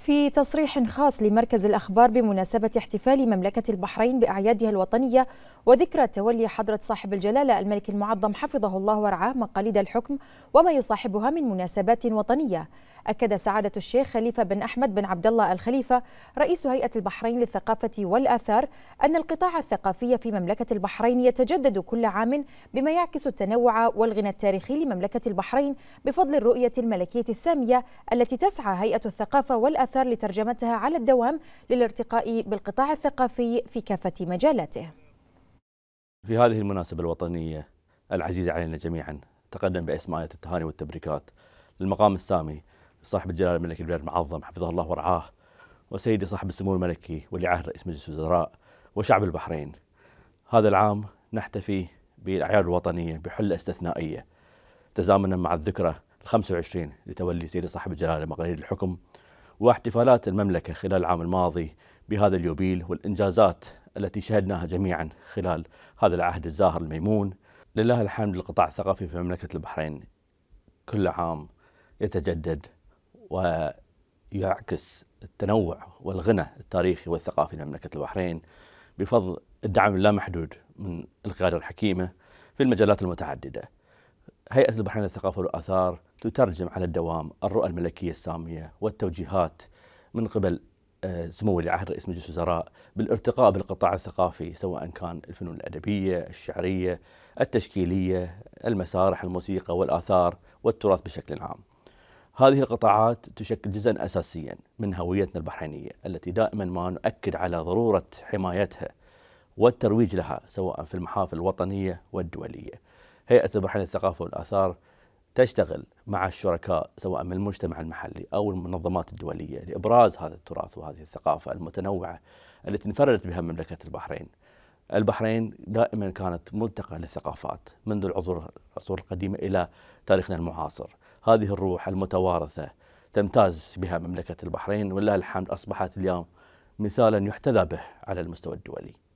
في تصريح خاص لمركز الأخبار بمناسبة احتفال مملكة البحرين بأعيادها الوطنية وذكرى تولي حضرة صاحب الجلالة الملك المعظم حفظه الله ورعاه مقاليد الحكم وما يصاحبها من مناسبات وطنية أكد سعادة الشيخ خليفة بن أحمد بن عبد الله الخليفة رئيس هيئة البحرين للثقافة والآثار أن القطاع الثقافي في مملكة البحرين يتجدد كل عام بما يعكس التنوع والغنى التاريخي لمملكة البحرين بفضل الرؤية الملكية السامية التي تسعى هيئة الثقافة والآثار الأثر لترجمتها على الدوام للارتقاء بالقطاع الثقافي في كافة مجالاته في هذه المناسبة الوطنية العزيزة علينا جميعا تقدم باسم آية التهاني والتبريكات للمقام السامي صاحب الجلالة الملكي البلاد المعظم حفظه الله ورعاه وسيدي صاحب السمو الملكي ولي عهد رئيس مجلس الوزراء وشعب البحرين هذا العام نحتفي بالأعياد الوطنية بحلة استثنائية تزامنا مع الذكرى ال 25 لتولي سيدي صاحب الجلالة مقاليد الحكم واحتفالات المملكة خلال العام الماضي بهذا اليوبيل والإنجازات التي شهدناها جميعا خلال هذا العهد الزاهر الميمون لله الحمد القطاع الثقافي في مملكة البحرين كل عام يتجدد ويعكس التنوع والغنى التاريخي والثقافي لمملكة البحرين بفضل الدعم اللامحدود من القيادة الحكيمة في المجالات المتعددة هيئة البحرين للثقافة والآثار تترجم على الدوام الرؤى الملكية السامية والتوجيهات من قبل آه، سمو ولي العهد رئيس مجلس الوزراء بالارتقاء بالقطاع الثقافي سواء كان الفنون الأدبية الشعرية التشكيلية المسارح الموسيقى والآثار والتراث بشكل عام هذه القطاعات تشكل جزءا أساسيا من هويتنا البحرينية التي دائما ما نؤكد على ضرورة حمايتها والترويج لها سواء في المحافل الوطنية والدولية هيئة البحرين للثقافة والآثار تشتغل مع الشركاء سواء من المجتمع المحلي أو المنظمات الدولية لإبراز هذا التراث وهذه الثقافة المتنوعة التي انفردت بها مملكة البحرين البحرين دائما كانت ملتقى للثقافات منذ العصور العصور القديمة إلى تاريخنا المعاصر هذه الروح المتوارثة تمتاز بها مملكة البحرين ولله الحمد أصبحت اليوم مثالا يحتذى به على المستوى الدولي